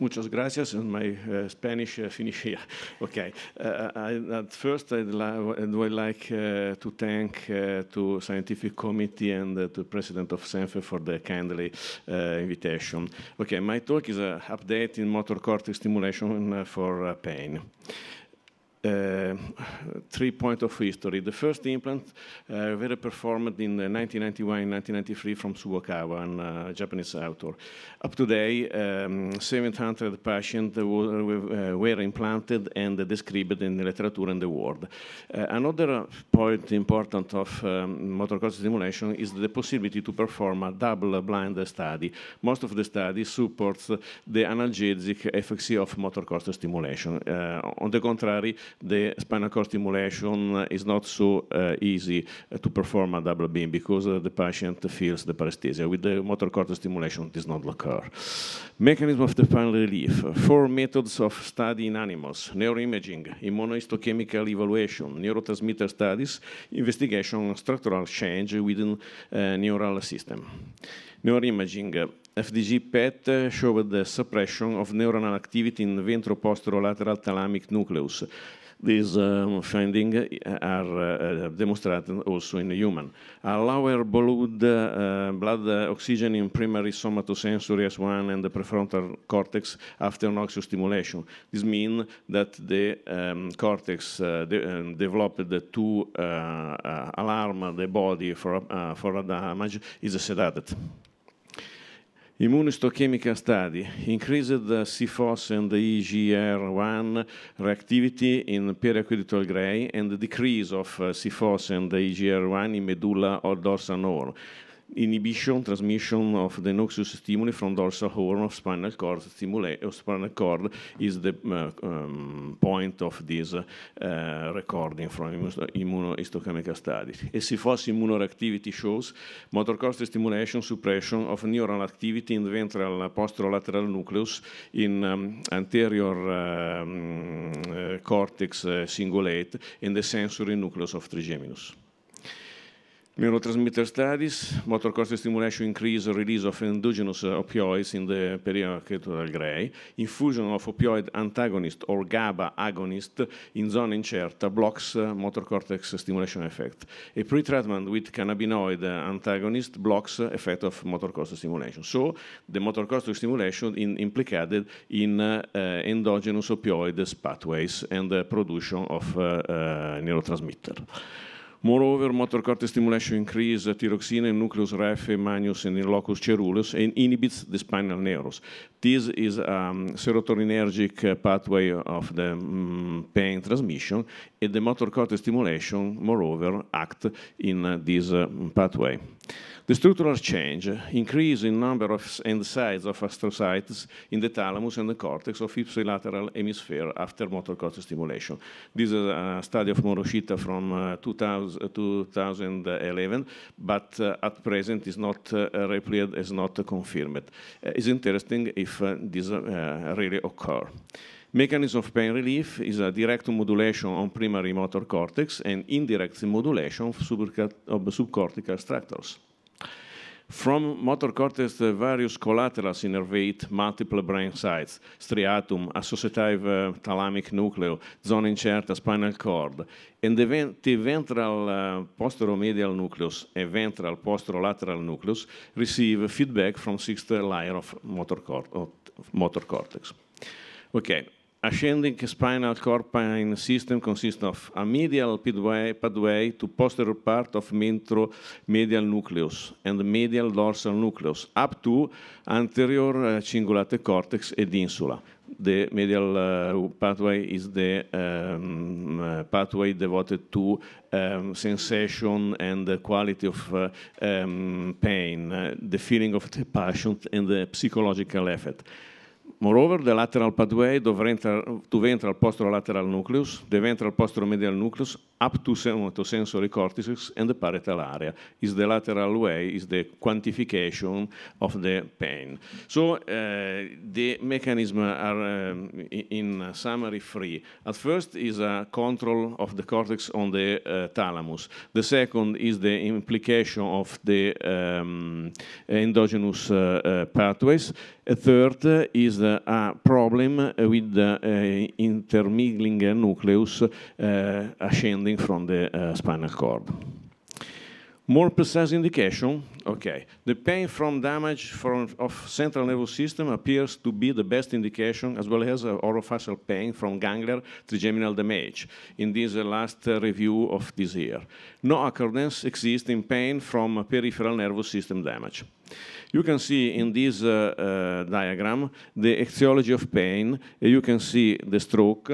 Muchas gracias, and my uh, Spanish uh, finish here. okay. Uh, I, at first, I'd, li would like uh, to thank uh, to scientific committee and uh, to president of SENFE for the kindly invitation. Okay, my talk is an update in motor cortex stimulation for pain. Uh, three points of history. The first implant uh, were performed in 1991-1993 uh, from Suwakawa, a uh, Japanese author. Up to today, um, 700 patients were, uh, were, implanted and described in the literature and the world. another point important of um, motor cortex stimulation is the possibility to perform a double-blind study. Most of the study supports the analgesic efficacy of motor cortex stimulation. on the contrary, the spinal cord stimulation is not so uh, easy uh, to perform a double beam because uh, the patient feels the paresthesia. With the motor cortex stimulation, it does not occur. Mechanism of the spinal relief. Four methods of study in animals. Neuroimaging, immunohistochemical evaluation, neurotransmitter studies, investigation on structural change within neural system neuroimaging. FDG PET showed the suppression of neuronal activity in ventroposterolateral thalamic nucleus. These um, findings uh, are uh, demonstrated also in human. A lower blood, uh, blood uh, oxygen in primary somatosensory S1 and the prefrontal cortex after an stimulation. This means that the um, cortex uh, de um, developed to alarm the body for, for damage is sedated. Immunistochemica study increased the c and the EGR1 reactivity in periaqueductal gray and the decrease of uh, c and the EGR1 in medulla or dorsal nerve. inhibition transmission of the noxious stimuli from dorsal horn of spinal cord of spinal cord is the uh, um, point of this uh, recording from immunohistochemical studies. SCFOS immunoreactivity shows motor cortex stimulation suppression of neural activity in the ventral posterolateral nucleus in um, anterior um, uh, cortex singulate uh, in the sensory nucleus of trigeminus. Neurotransmitter studies, motor cost stimulation increase release of endogenous opioids in the periaquedural gray, infusion of opioid antagonist or GABA agonist in zona incerta blocks motor cortex stimulation effect. A pretreatment with cannabinoid antagonist blocks effect of motor cost stimulation. So the motor cost stimulation is implicated in uh, endogenous opioid pathways and the production of uh, neurotransmitter. Moreover, motor cortex stimulation increases thyroxine in nucleus raphe, magnus, and in locus ceruleus, and inhibits the spinal neurons. This is a um, serotoninergic pathway of the um, pain transmission, and the motor cortex stimulation, moreover, act in uh, this uh, pathway. The structural change, increase in number of and size of astrocytes in the thalamus and the cortex of ipsilateral hemisphere after motor cortex stimulation. This is a study of Moroshita from uh, 2000, uh, 2011, but uh, at present is not uh, replied, is not confirmed. Uh, it's interesting if uh, this really occur. Mechanism of pain relief is a direct modulation on primary motor cortex and indirect modulation of, subcortical structures. From motor cortex, the various collaterals innervate multiple brain sites, striatum, associative uh, eh, thalamic nucleus, zona incerta, spinal cord, and the, the ventral uh, posteromedial nucleus and ventral posterolateral nucleus receive feedback from sixth layer of motor, cor of motor cortex. Okay, ascending spinal cord pain system consists of a medial pathway, pathway to posterior part of medial nucleus and medial dorsal nucleus up to anterior uh, cingulate cortex and insula. The medial uh, pathway is the um, uh, pathway devoted to um, sensation and the quality of uh, um, pain, uh, the feeling of the patient and the psychological effect. Moreover, the lateral pathway to ventral, to posterolateral nucleus, the ventral posteromedial nucleus up to somatosensory cortices and the parietal area is the lateral way, is the quantification of the pain. So uh, the mechanisms are, um, in summary, three. At first is a control of the cortex on the uh, thalamus. The second is the implication of the um, endogenous uh, uh pathways. A third is the a problem with the eh, intermingling nucleus eh, ascending from the eh, spinal cord. More precise indication, okay. The pain from damage from, of central nervous system appears to be the best indication, as well as uh, orofacial pain from ganglion trigeminal damage in this uh, last uh, review of this year. No accordance exists in pain from peripheral nervous system damage. You can see in this uh, uh, diagram the etiology of pain. You can see the stroke,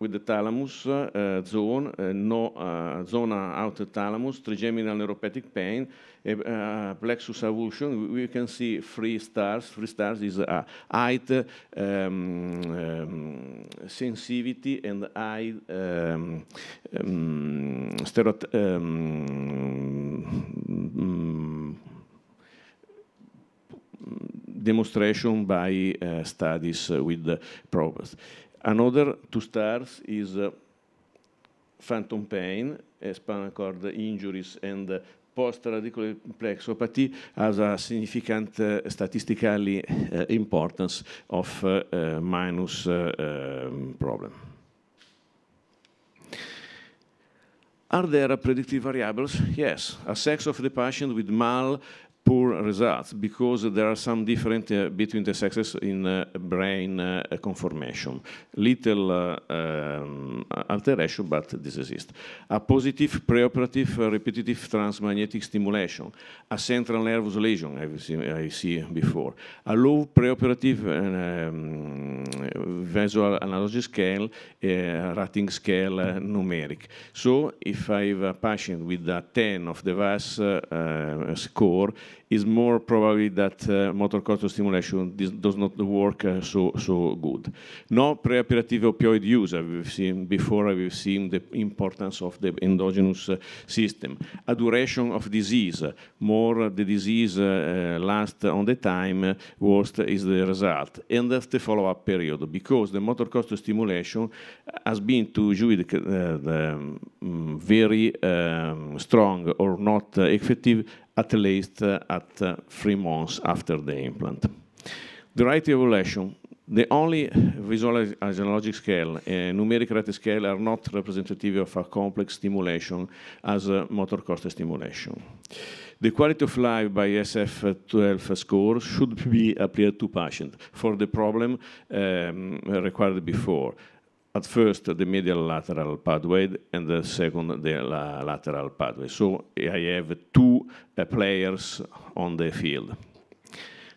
with the thalamus uh, zone, uh, no uh, zona outer thalamus, trigeminal neuropathic pain, uh, plexus avulsion. We can see three stars. Three stars is uh, height, um, um, sensitivity, and eye um, um, um mm, demonstration by uh, studies with the probes. Another two stars is uh, phantom pain, uh, spinal cord injuries, and uh, post radical plexopathy has a significant uh, statistically uh, importance of uh, uh, minus um, problem. Are there predictive variables? Yes. A sex of the patient with mal poor results because there are some difference uh, between the sexes in uh, brain uh, conformation. Little uh, um, alteration, but this exists. A positive preoperative uh, repetitive transmagnetic stimulation, a central nervous lesion, I've seen, I see before, a low preoperative uh, um, visual analogy scale, rating scale numeric. So if I have a patient with a 10 of the VAS score, is more probably that uh, motor cortical stimulation does not work uh, so, so good. No preoperative opioid use, uh, we've seen before, uh, we've seen the importance of the endogenous uh, system. A duration of disease, more uh, the disease lasts on the time, worse is the result. And that's the follow-up period, because the motor cortical stimulation has been to Juid the, um, very um, strong or not effective at least uh, at uh, three months after the implant. The right evaluation. The only visual scale and uh, numeric rate scale are not representative of a complex stimulation as motor cost stimulation. The quality of life by SF12 score should be applied to patient for the problem um, required before. At first, the medial lateral pathway, and the second, the la lateral pathway. So I have two uh, players on the field.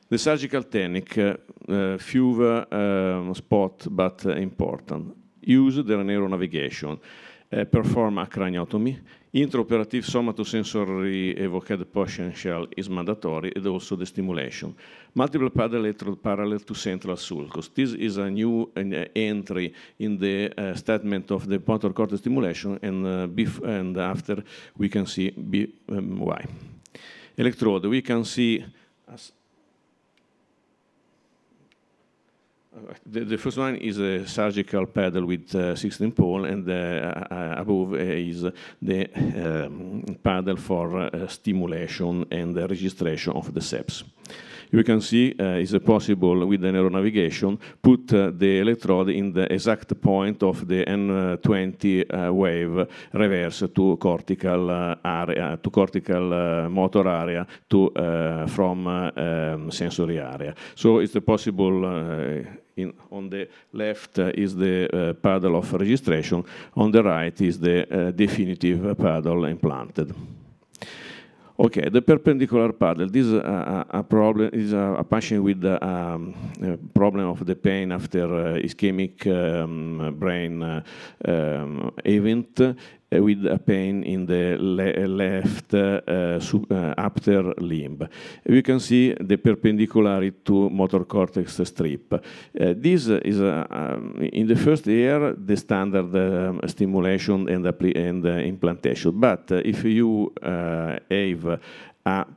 The surgical technique, uh, few uh, spot but important. Use the narrow navigation. Eh, perform a craniotomy. Intraoperative somatosensory evoked potential is mandatory and also the stimulation. Multiple parallel, parallel to central sulcus. This is a new uh, entry in the uh, statement of the motor cortex stimulation and, uh, and after we can see um, why. Electrode, we can see The, the, first one is a surgical pedal with uh, 16 pole, and uh, uh, above is the um, for uh, stimulation and registration of the steps you can see uh, it's possible with the neuronavigation put uh, the electrode in the exact point of the N20 uh, wave reverse to cortical uh, area, to cortical motor area, to from um, sensory area. So it's possible. In, on the left uh, is the uh, paddle of registration, on the right is the uh, definitive paddle implanted. Okay, the perpendicular paddle. This is a, a, problem. Is a, a patient with uh, um, a, um, problem of the pain after uh, ischemic um, brain uh, um, event, uh, with a pain in the le uh, left uh, upper limb. We can see the perpendicularity to motor cortex strip. this is, um, in the first year, the standard um, stimulation and, and implantation. But if you have a,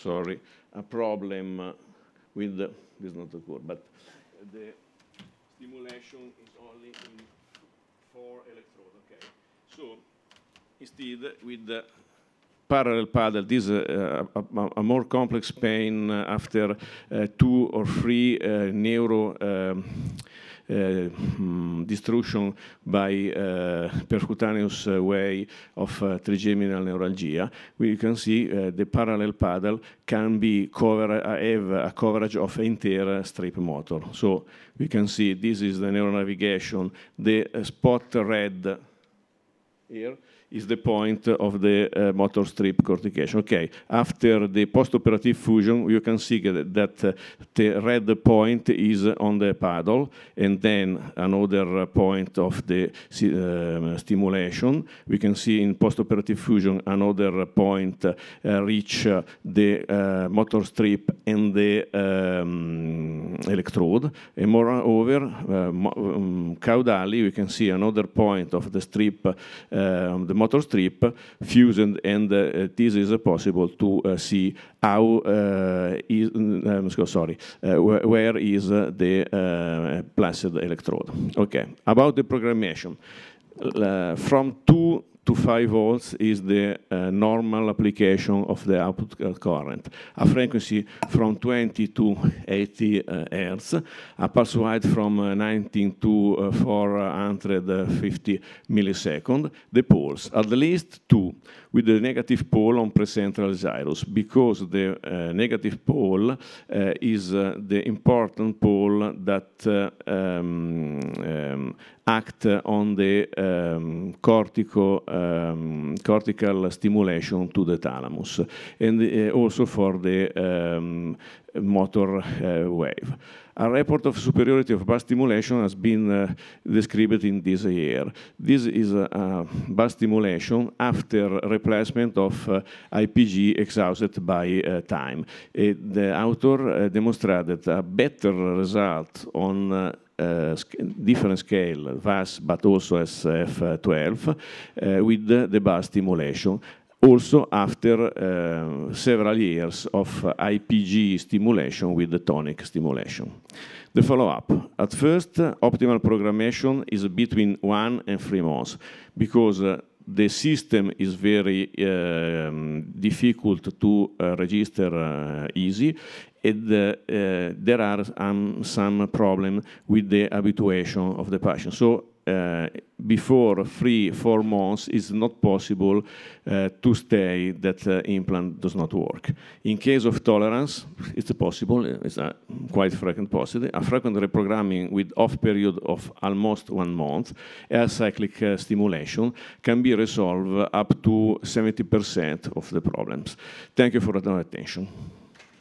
sorry, a problem with the, this is not the core, but the stimulation is only in four electrodes, okay? So Instead, with the parallel paddle, this uh, a, a, more complex pain uh, after uh, two or three uh, neuro um, uh, hmm, destruction by uh, percutaneous way of trigeminal neuralgia. We can see the parallel paddle can be cover have a coverage of entire strip motor. So we can see this is the neural navigation, the spot red here is the point of the uh, motor strip cortication. Okay, after the postoperative fusion, you can see that, that uh, the red point is on the paddle, and then another point of the uh, stimulation. We can see in postoperative fusion another point uh, reach uh, the motor strip and the um, electrode, and moreover, um, caudally, we can see another point of the strip, um, the motor strip fusion and uh, this is possible to uh, see how uh, is, mm, um, sorry wh where is the placid electrode okay about the programmation from two to 5 volts is the uh, normal application of the output uh, current. A frequency from 20 to 80 uh, hertz, a pulse width from uh, 19 to uh, 450 milliseconds, the poles, at least two, with the negative pole on precentral gyrus, because the uh, negative pole is the important pole that um, um, act on the um, cortico, um, cortical stimulation to the thalamus, and uh, also for the um, motor uh, wave. A report of superiority of bus stimulation has been uh, described in this year. This is a, a bus stimulation after replacement of uh, IPG exhausted by uh, time. It, the author demonstrated a better result on uh, different scale, VAS, but also SF12, uh, with the, the stimulation also after uh, several years of IPG stimulation with the tonic stimulation. The follow-up. At first, uh, optimal programmation is between one and three months because uh, the system is very um, difficult to register easy uh, there are um, some problems with the habituation of the patient. So uh, before three, four months, it's not possible uh, to stay that uh, implant does not work. In case of tolerance, it's possible, it's a quite frequent possible, a frequent reprogramming with off period of almost one month, air cyclic uh, stimulation can be resolved up to 70% of the problems. Thank you for your attention.